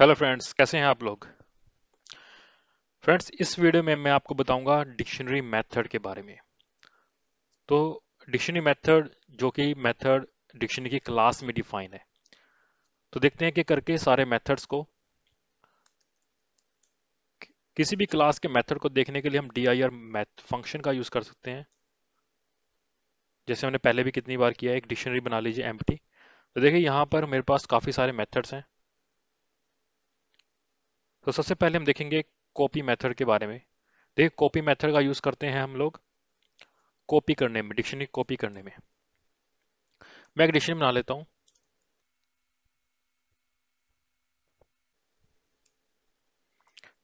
hello friends कैसे हैं आप लोग फ्रेंड्स इस वीडियो में मैं आपको बताऊंगा डिक्शनरी मेथड के बारे में तो डिक्शनरी मेथड जो कि मेथड डिक्शनरी की क्लास में डिफाइन है तो देखते हैं कि करके सारे मेथड्स को किसी भी क्लास के मेथड को देखने के लिए हम D I R math function का यूज़ कर सकते हैं जैसे हमने पहले भी कितनी बार किया एक डिक्शनरी बना लीजिए एम तो देखिए यहाँ पर मेरे पास काफ़ी सारे मेथड्स हैं तो सबसे पहले हम देखेंगे कॉपी मेथड के बारे में देखिए कॉपी मेथड का यूज़ करते हैं हम लोग कॉपी करने में डिक्शनरी कॉपी करने में मैं एक डिक्शनरी बना लेता हूं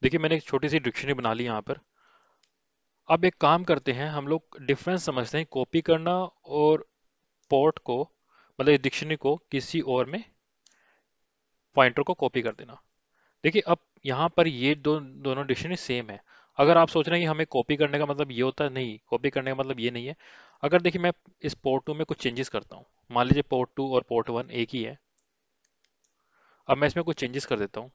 देखिए मैंने एक छोटी सी डिक्शनरी बना ली यहाँ पर अब एक काम करते हैं हम लोग डिफरेंस समझते हैं कॉपी करना और पोर्ट को मतलब डिक्शनरी को किसी और में पॉइंटर को कॉपी कर देना देखिए अब यहाँ पर ये दो दोनों डिक्शनरी सेम है अगर आप सोच रहे हैं कि हमें कॉपी करने का मतलब ये होता है नहीं कॉपी करने का मतलब ये नहीं है अगर देखिए मैं इस पोर्ट टू में कुछ चेंजेस करता हूँ मान लीजिए पोर्ट टू और पोर्ट वन एक ही है अब मैं इसमें कुछ चेंजेस कर देता हूँ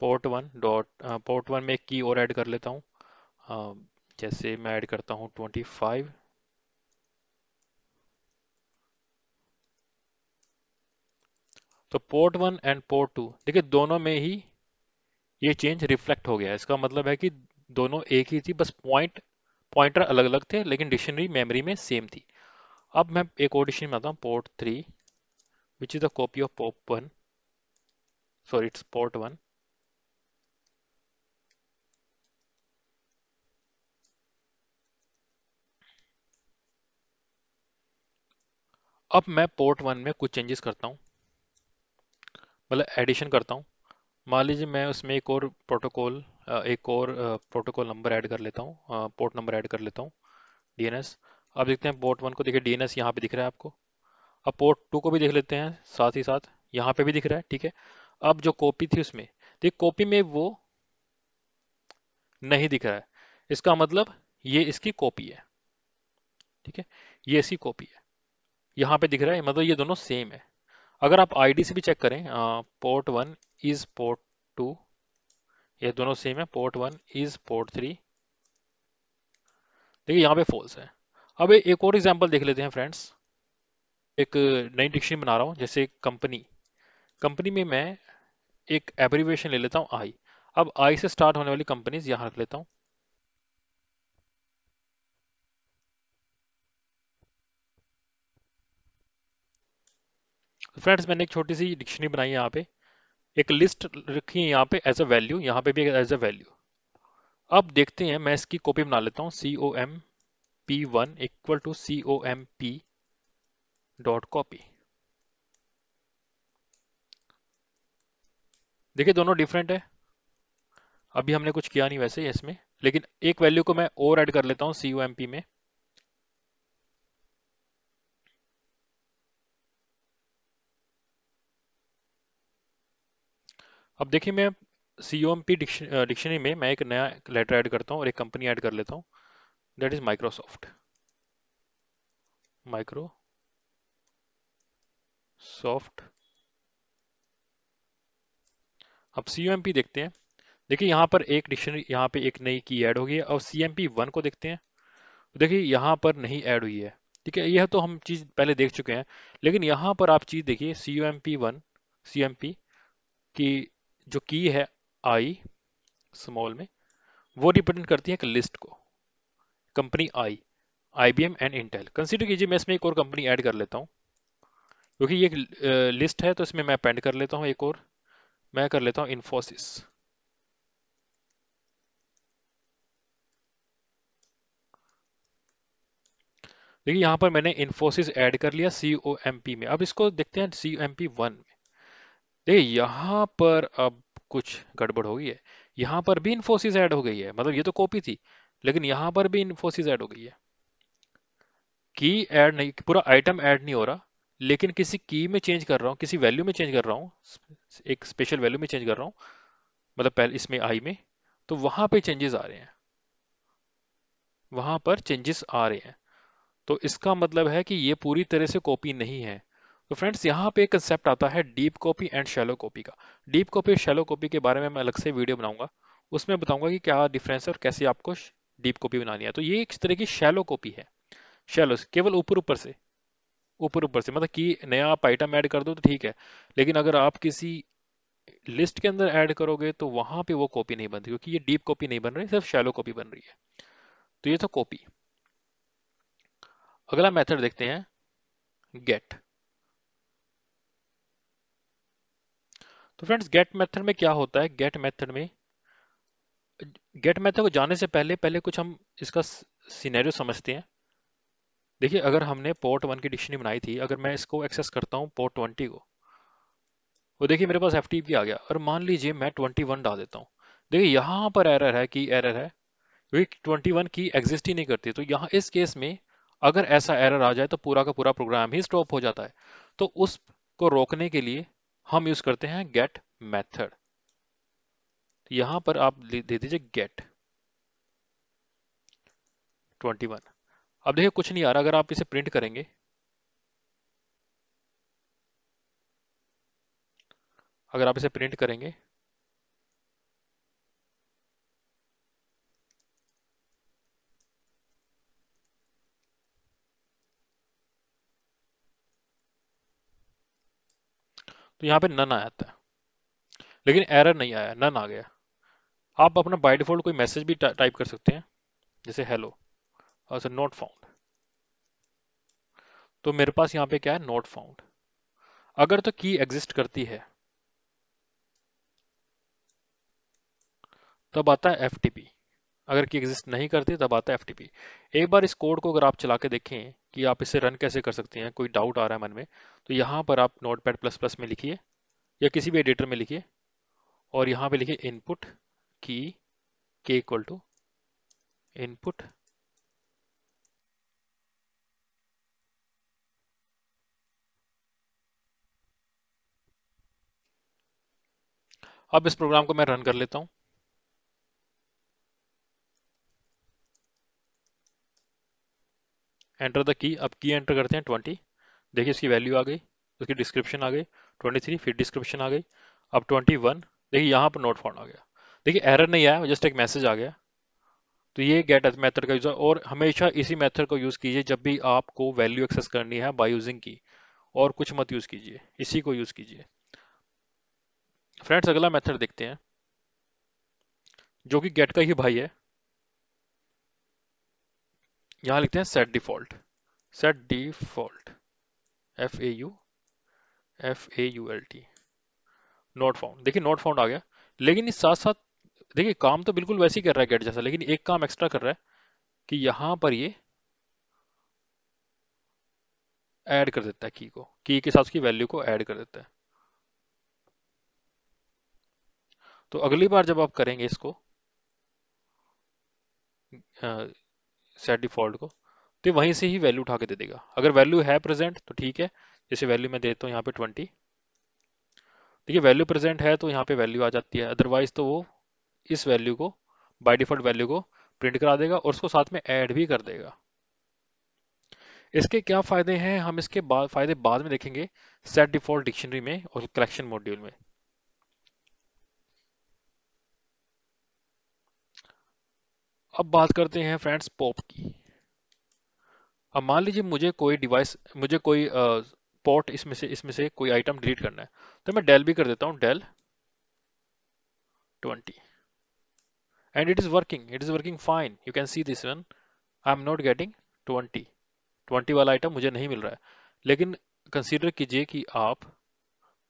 port one dot port one में एक की और ऐड कर लेता हूँ जैसे मैं ऐड करता हूँ ट्वेंटी फाइव तो port one and port two देखिए दोनों में ही ये चेंज रिफ्लेक्ट हो गया इसका मतलब है कि दोनों एक ही थी बस पॉइंट पॉइंटर अलग अलग थे लेकिन डिक्शनरी मेमोरी में सेम थी अब मैं एक और डिक्शनरी में आता हूँ port three which is the copy of port one sorry it's port one अब मैं पोर्ट वन में कुछ चेंजेस करता हूं मतलब एडिशन करता हूँ मान लीजिए मैं उसमें एक और प्रोटोकॉल एक और प्रोटोकॉल नंबर ऐड कर लेता हूँ पोर्ट नंबर ऐड कर लेता हूँ डी अब देखते हैं पोर्ट वन को देखिए डी यहाँ पे दिख रहा है आपको अब पोर्ट टू को भी देख लेते हैं साथ ही साथ यहाँ पे भी दिख रहा है ठीक है अब जो कॉपी थी उसमें देखिए तो कॉपी में वो नहीं दिख रहा है इसका मतलब ये इसकी कॉपी है ठीक है ये इसकी कॉपी है यहाँ पे दिख रहा है मतलब ये दोनों सेम है अगर आप आईडी से भी चेक करें port one is port two ये दोनों सेम है port one is port three देखिए यहाँ पे फॉल्स है अब एक और एग्जाम्पल देख लेते हैं फ्रेंड्स एक नई डिक्शनरी बना रहा हूँ जैसे कंपनी कंपनी में मैं एक एब्रीवेशन ले लेता हूँ आई अब आई से स्टार्ट होने वाली कंपनीज यहाँ रख लेता हूँ फ्रेंड्स मैंने एक छोटी सी डिक्शनरी बनाई यहाँ पे एक लिस्ट रखी है यहाँ पे एज अ वैल्यू यहाँ पे भी एज अ वैल्यू अब देखते हैं मैं इसकी कॉपी बना लेता हूँ C O M P one equal to C O M P dot copy देखिए दोनों डिफरेंट है अभी हमने कुछ किया नहीं वैसे इसमें लेकिन एक वैल्यू को मैं और ऐड कर लेता हूँ सी ओ एम पी में अब देखिए मैं C O M P dictionary में मैं एक नया लेटर ऐड करता हूँ और एक कंपनी ऐड कर लेता हूँ that is Microsoft Microsoft अब सी ओ एम पी देखते हैं देखिए यहाँ पर एक डिक्शनरी यहाँ पे एक नई की ऐड होगी और सी एम पी वन को देखते हैं देखिए यहाँ पर नहीं ऐड हुई है ठीक है यह तो हम चीज़ पहले देख चुके हैं लेकिन यहाँ पर आप चीज़ देखिए C O M P one C M P की जो की है आई स्मॉल में वो रिप्रेजेंट करती है एक लिस्ट को company I I B M and Intel consider कीजिए मैं इसमें एक और कंपनी ऐड कर लेता हूँ क्योंकि ये एक लिस्ट है तो इसमें मैं पेंड कर लेता हूँ एक और मैं कर लेता हूँ इन्फोसिस देखिए यहाँ पर मैंने इन्फोसिस ऐड कर लिया सी ओ एम पी में अब इसको देखते हैं C O M P one में देखिए यहाँ पर अब कुछ गड़बड़ हो गई है यहाँ पर भी इन्फोसिस ऐड हो गई है मतलब ये तो कॉपी थी लेकिन यहाँ पर भी इन्फोसिस ऐड हो गई है की ऐड नहीं पूरा आइटम ऐड नहीं हो रहा लेकिन किसी की में चेंज कर रहा हूँ किसी वैल्यू में चेंज कर रहा हूँ एक स्पेशल वैल्यू में चेंज कर रहा हूँ मतलब पहले इसमें आई में तो वहाँ पर चेंजेस आ रहे हैं वहाँ पर चेंजेस आ रहे हैं तो इसका मतलब है कि ये पूरी तरह से कॉपी नहीं है तो फ्रेंड्स यहाँ पे एक कंसेप्ट आता है deep copy and shallow copy का डीप कॉपी और शेलो कॉपी के बारे में मैं अलग से वीडियो बनाऊंगा उसमें बताऊंगा कि क्या डिफरेंस है और कैसे आपको डीप कॉपी बनानी है तो ये एक तरह की शैलो कॉपी है शेलो केवल ऊपर ऊपर से ऊपर ऊपर से मतलब कि नया आप आइटम ऐड कर दो तो ठीक है लेकिन अगर आप किसी लिस्ट के अंदर ऐड करोगे तो वहां पे वो कॉपी नहीं बनती क्योंकि ये डीप कॉपी नहीं बन रही सिर्फ शैलो कॉपी बन रही है तो ये तो कॉपी अगला मेथड देखते हैं गेट तो फ्रेंड्स गेट मेथड में क्या होता है गेट मेथड में गेट मेथड को जाने से पहले पहले कुछ हम इसका सिनेरियो समझते हैं देखिए अगर हमने पोर्ट वन की डिक्शनरी बनाई थी अगर मैं इसको एक्सेस करता हूँ पोर्ट ट्वेंटी को वो देखिए मेरे पास एफ टी आ गया और मान लीजिए मैं ट्वेंटी वन डाल देता हूँ देखिए यहाँ पर एरर है कि एरर है क्योंकि ट्वेंटी वन की एग्जिस्ट ही नहीं करती तो यहाँ इस केस में अगर ऐसा एरर आ जाए तो पूरा का पूरा प्रोग्राम ही स्टॉप हो जाता है तो उसको रोकने के लिए हम यूज करते हैं गेट मैथड यहां पर आप दे दीजिए गेट 21 अब देखिए कुछ नहीं आ रहा अगर आप इसे प्रिंट करेंगे अगर आप इसे प्रिंट करेंगे तो यहाँ पे नन आ जाता है लेकिन एरर नहीं आया नन आ गया आप अपना बाय डिफॉल्ट कोई मैसेज भी टाइप कर सकते हैं जैसे हेलो और सर नॉट फाउंड तो मेरे पास यहाँ पे क्या है नॉट फाउंड अगर तो की एग्जिस्ट करती है तब आता है एफ अगर की एग्जिस्ट नहीं करती तब आता है एफ एक बार इस कोड को अगर आप चला के देखें कि आप इसे रन कैसे कर सकते हैं कोई डाउट आ रहा है मन में तो यहाँ पर आप नोट पैड प्लस प्लस में लिखिए या किसी भी एडिटर में लिखिए और यहाँ पे लिखिए इनपुट की के इक्वल टू इनपुट अब इस प्रोग्राम को मैं रन कर लेता हूँ एंटर द की अब की एंटर करते हैं ट्वेंटी देखिए इसकी वैल्यू आ गई उसकी डिस्क्रिप्शन आ गई ट्वेंटी थ्री फिर डिस्क्रिप्शन आ गई अब ट्वेंटी वन देखिए यहाँ पर नोट फाउंड आ गया देखिए एरर नहीं आया जस्ट एक मैसेज आ गया तो ये गेट मेथड का यूज़ और हमेशा इसी मेथड को यूज़ कीजिए जब भी आपको वैल्यू एक्सेस करनी है बाय यूजिंग की और कुछ मत यूज़ कीजिए इसी को यूज़ कीजिए फ्रेंड्स अगला मेथड देखते हैं जो कि गेट का ही भाई है यहां लिखते हैं set default set default F A U F A U L T not found देखिए नॉट फाउंड आ गया लेकिन इस साथ साथ देखिए काम तो बिल्कुल वैसे ही कर रहा है गेट जैसा लेकिन एक काम एक्स्ट्रा कर रहा है कि यहां पर ये ऐड कर देता है की को की के साथ उसकी वैल्यू को ऐड कर देता है तो अगली बार जब आप करेंगे इसको सेट डिफॉल्ट को तो वहीं से ही वैल्यू उठा के दे देगा अगर वैल्यू है प्रेजेंट तो ठीक है जैसे वैल्यू मैं देता हूँ यहाँ पे ट्वेंटी देखिए वैल्यू प्रेजेंट है तो यहाँ पे वैल्यू आ जाती है अदरवाइज तो वो इस वैल्यू को बाय डिफॉल्ट वैल्यू को प्रिंट करा देगा और उसको साथ में ऐड भी कर देगा इसके क्या फायदे हैं हम इसके बाद फायदे बाद में देखेंगे सेट डिफॉल्ट डिक्शनरी में और कलेक्शन मॉड्यूल में अब बात करते हैं फ्रेंड्स पॉप की अब मान लीजिए मुझे कोई डिवाइस मुझे कोई पोर्ट इसमें से इसमें से कोई आइटम डिलीट करना है तो मैं डेल भी कर देता हूँ del 20 it is working it is working fine you can see this one I am not getting 20 20 वाला आइटम मुझे नहीं मिल रहा है लेकिन कंसीडर कीजिए कि आप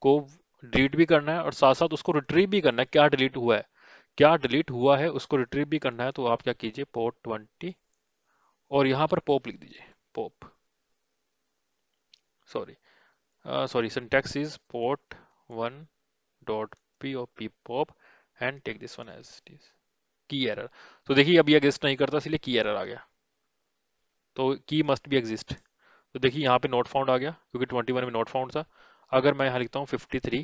को डिलीट भी करना है और साथ साथ उसको रिट्रीव भी करना है क्या डिलीट हुआ है क्या डिलीट हुआ है उसको रिट्रीव भी करना है तो आप क्या कीजिए पोर्ट ट्वेंटी और यहां पर पोप लिख दीजिए pop sorry sorry syntax is port one dot P of P pop and take this one as it is key error तो देखिए अब एग्जिस्ट नहीं करता इसलिए की एरर आ गया तो की मस्ट भी एग्जिस्ट तो देखिए यहाँ पे नोट फाउंड आ गया क्योंकि 21 में नोट फाउंड था अगर मैं यहाँ लिखता हूँ 53 थ्री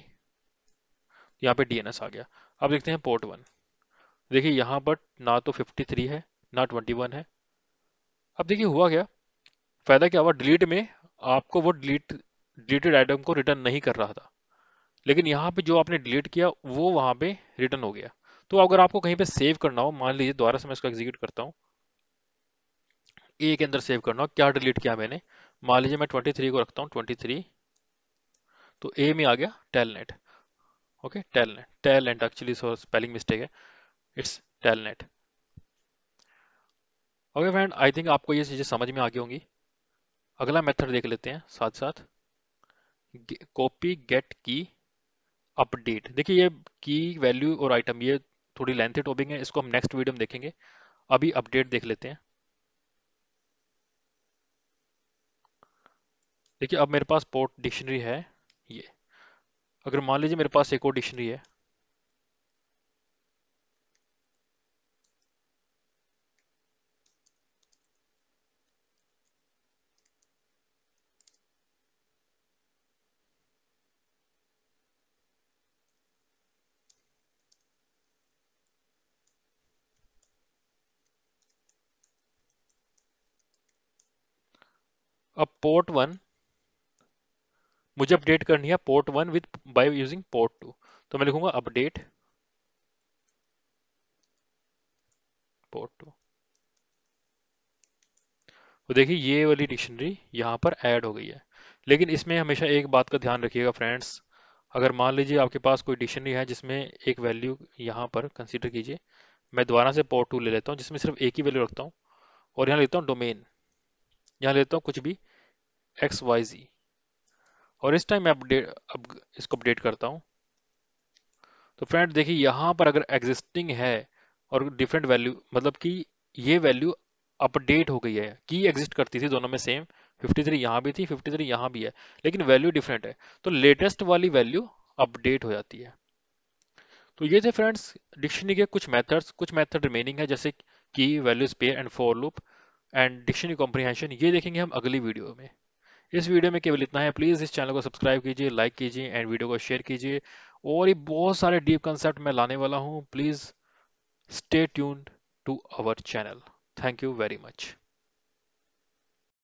यहाँ पे डीएनएस आ गया अब देखते हैं पोर्ट वन देखिए यहाँ पर ना तो 53 है ना 21 है अब देखिए हुआ क्या फायदा क्या हुआ डिलीट में आपको वो डिलीट डिलीटेड आइटम को रिटर्न नहीं कर रहा था लेकिन यहाँ पे जो आपने डिलीट किया वो वहाँ पे रिटर्न हो गया तो अगर आपको कहीं पे सेव करना हो मान लीजिए दोबारा से मैं इसको एग्जीक्यूट करता हूँ ए के अंदर सेव करना हो क्या डिलीट किया मैंने मान लीजिए मैं ट्वेंटी को रखता हूँ ट्वेंटी तो ए में आ गया telnet okay telnet telnet actually spelling mistake है it's telnet okay friend I think आपको ये चीज़ें समझ में आ गई होंगी अगला मेथड देख लेते हैं साथ साथ कॉपी गेट की अपडेट देखिए ये की वैल्यू और आइटम ये थोड़ी लेंथी टॉपिक है इसको हम नेक्स्ट वीडियो में देखेंगे अभी अपडेट देख लेते हैं देखिए अब मेरे पास पोर्ट डिक्शनरी है ये अगर मान लीजिए मेरे पास एक और डिक्शनरी है अब पोर्ट वन मुझे अपडेट करनी है port one with by using port two तो मैं लिखूंगा अपडेट पोर्ट टू तो देखिए ये वाली डिक्शनरी यहां पर ऐड हो गई है लेकिन इसमें हमेशा एक बात का ध्यान रखिएगा फ्रेंड्स अगर मान लीजिए आपके पास कोई डिक्शनरी है जिसमें एक वैल्यू यहां पर कंसिडर कीजिए मैं दोबारा से पोर्ट टू ले लेता हूँ जिसमें सिर्फ एक ही वैल्यू रखता हूँ और यहाँ लेता हूँ डोमेन यहाँ लेता हूँ कुछ भी एक्स वाई जी और इस टाइम मैं अपडेट अब इसको अपडेट करता हूँ तो फ्रेंड देखिए यहाँ पर अगर एग्जिस्टिंग है और डिफरेंट वैल्यू मतलब कि ये वैल्यू अपडेट हो गई है की एग्जिस्ट करती थी दोनों में सेम 53 थ्री यहाँ भी थी 53 थ्री यहाँ भी है लेकिन वैल्यू डिफरेंट है तो लेटेस्ट वाली वैल्यू अपडेट हो जाती है तो ये थे फ्रेंड्स डिक्शनरी के कुछ मेथड्स कुछ मेथड रिमेनिंग है जैसे की values pair and for loop and dictionary comprehension ये देखेंगे हम अगली वीडियो में इस वीडियो में केवल इतना है प्लीज़ इस चैनल को सब्सक्राइब कीजिए लाइक कीजिए एंड वीडियो को शेयर कीजिए और ये बहुत सारे डीप कंसेप्ट मैं लाने वाला हूँ please stay tuned to our channel thank you very much